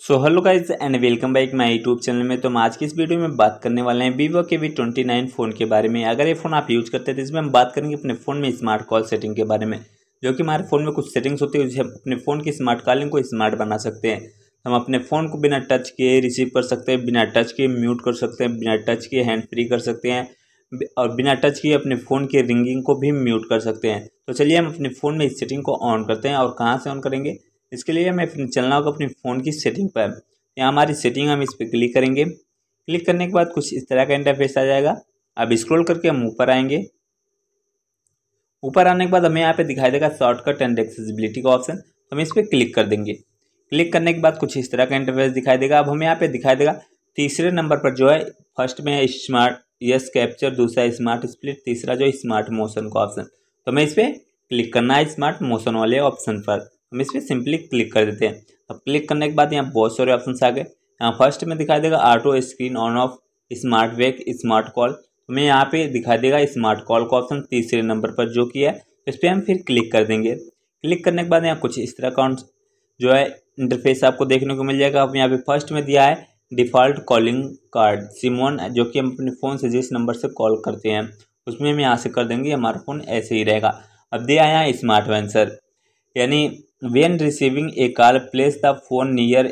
so hello guys and welcome back my YouTube channel में तो हम आज की इस वीडियो में बात करने वाले हैं वीवो के वी ट्वेंटी नाइन फ़ोन के बारे में अगर ये फ़ोन आप यूज़ करते हैं तो इसमें हम बात करेंगे अपने फ़ोन में स्मार्ट कॉल सेटिंग के बारे में जो कि हमारे फ़ोन में कुछ सेटिंग्स होती है जिसे हम अपने फ़ोन की स्मार्ट कॉलिंग को स्मार्ट बना सकते हैं तो हम अपने फ़ोन को बिना टच किए रिसीव कर सकते हैं बिना टच किए म्यूट कर सकते हैं बिना टच किए हैंड फ्री कर सकते हैं और बिना टच किए अपने फ़ोन की रिंगिंग को भी म्यूट कर सकते हैं तो चलिए हम अपने फ़ोन में इस सेटिंग को ऑन करते हैं और कहाँ से ऑन करेंगे इसके लिए हमें चलना होगा अपने फ़ोन की सेटिंग पर यहाँ हमारी सेटिंग हम इस पर क्लिक करेंगे क्लिक करने के बाद कुछ इस तरह का इंटरफेस आ जाएगा अब स्क्रॉल करके हम ऊपर आएंगे ऊपर आने के बाद हमें यहाँ पे दिखाई देगा शॉर्टकट एंड एक्सेसिबिलिटी का ऑप्शन हम इस पर क्लिक कर देंगे क्लिक करने के बाद कुछ इस तरह का इंटरफेस दिखाई देगा अब हमें यहाँ पे दिखाई देगा तीसरे नंबर पर जो है फर्स्ट में स्मार्ट यस कैप्चर दूसरा स्मार्ट स्प्लिट तीसरा जो स्मार्ट मोशन का ऑप्शन तो हमें इस पर क्लिक करना है स्मार्ट मोशन वाले ऑप्शन पर हम इस पर सिंपली क्लिक कर देते हैं अब क्लिक करने के बाद यहाँ बहुत सारे ऑप्शन आ गए यहाँ फर्स्ट में दिखाई देगा auto screen on off smart wake smart call हमें यहाँ पे दिखाई देगा स्मार्ट कॉल का ऑप्शन तीसरे नंबर पर जो कि है इस पर हम फिर क्लिक कर देंगे क्लिक करने के बाद यहाँ कुछ इस तरह का जो है इंटरफेस आपको देखने को मिल जाएगा अब यहाँ पे फर्स्ट में दिया है डिफ़ॉल्ट कॉलिंग कार्ड सिमोन जो कि हम अपने फ़ोन से जिस नंबर से कॉल करते हैं उसमें हम यहाँ से कर देंगे हमारा फ़ोन ऐसे ही रहेगा अब दिया यहाँ स्मार्ट वेंसर यानी when receiving a call place the phone near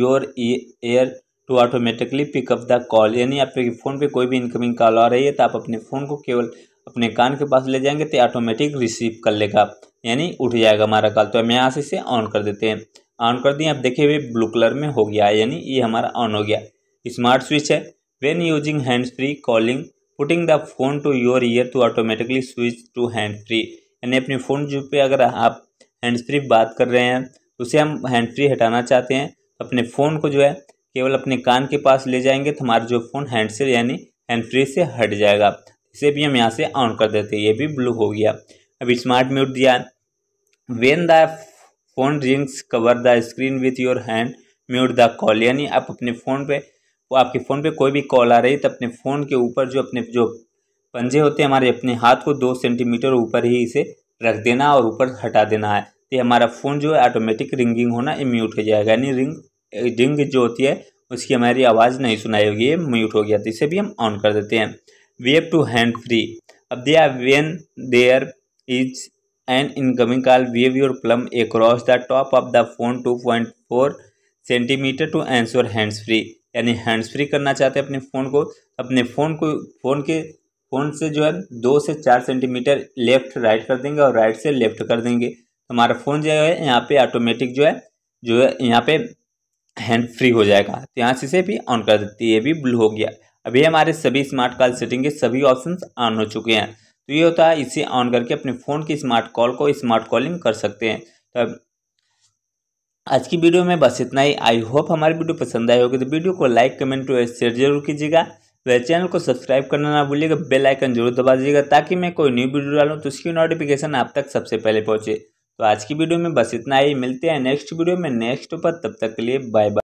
your ear to automatically pick up the call यानी आपके फ़ोन पे कोई भी इनकमिंग कॉल आ रही है तो आप अपने फ़ोन को केवल अपने कान के पास ले जाएंगे तो ऑटोमेटिक रिसीव कर लेगा यानी उठ जाएगा हमारा कॉल तो हम यहाँ से इसे ऑन कर देते हैं ऑन कर दिए आप देखिए हुए ब्लू कलर में हो गया यानी ये हमारा ऑन हो गया स्मार्ट स्विच है when using hand free calling putting the phone to your ear to automatically switch to hand free यानी अपने फ़ोन जो पे अगर आप हैंड फ्री बात कर रहे हैं तो उसे हम हैंड फ्री हटाना चाहते हैं अपने फ़ोन को जो है केवल अपने कान के पास ले जाएंगे तो हमारा जो फ़ोन हैंड से यानी हैंड फ्री से हट जाएगा इसे भी हम यहाँ से ऑन कर देते हैं ये भी ब्लू हो गया अभी स्मार्ट म्यूट दिया when the phone rings cover the screen with your hand mute the call यानी आप अपने फ़ोन पे वो आपके फ़ोन पे कोई भी कॉल आ रही है तो अपने फ़ोन के ऊपर जो अपने जो पंजे होते हैं हमारे अपने हाथ को दो सेंटीमीटर ऊपर ही इसे रख देना और ऊपर हटा देना है तो ये हमारा फ़ोन जो है ऑटोमेटिक रिंगिंग होना म्यूट हो जाएगा यानी रिंग रिंग जो होती है उसकी हमारी आवाज़ नहीं सुनाई होगी ये म्यूट हो गया तो इसे भी हम ऑन कर देते हैं वेव टू हैंड फ्री अब दिया when there is an incoming call wave your palm across the top of the phone two point four centimetre to answer hands free यानी हैंड्स फ्री करना चाहते हैं अपने फ़ोन को अपने फ़ोन को फ़ोन के फोन से जो है दो से चार सेंटीमीटर लेफ्ट राइट कर देंगे और राइट से लेफ्ट कर देंगे हमारा फ़ोन जो है यहाँ पे ऑटोमेटिक जो है जो है यहाँ पे हैंड फ्री हो जाएगा तो यहाँ से इसे भी ऑन कर है ये भी ब्लू हो गया अभी हमारे सभी स्मार्ट कॉल सेटिंग के सभी ऑप्शन ऑन हो चुके हैं तो ये होता है इसे ऑन करके अपने फ़ोन की स्मार्ट कॉल को स्मार्ट कॉलिंग कर सकते हैं तो आज की वीडियो में बस इतना ही आई होप हमारी वीडियो पसंद आई होगी तो वीडियो को लाइक कमेंट और शेयर जरूर कीजिएगा वह चैनल को सब्सक्राइब करना ना भूलिएगा बेल आइकन जरूर दबा दीजिएगा ताकि मैं कोई न्यू वीडियो डालूँ तो उसकी नोटिफिकेशन आप तक सबसे पहले पहुँचे तो आज की वीडियो में बस इतना ही मिलते हैं नेक्स्ट वीडियो में नेक्स्ट पर तब तक के लिए बाय बाय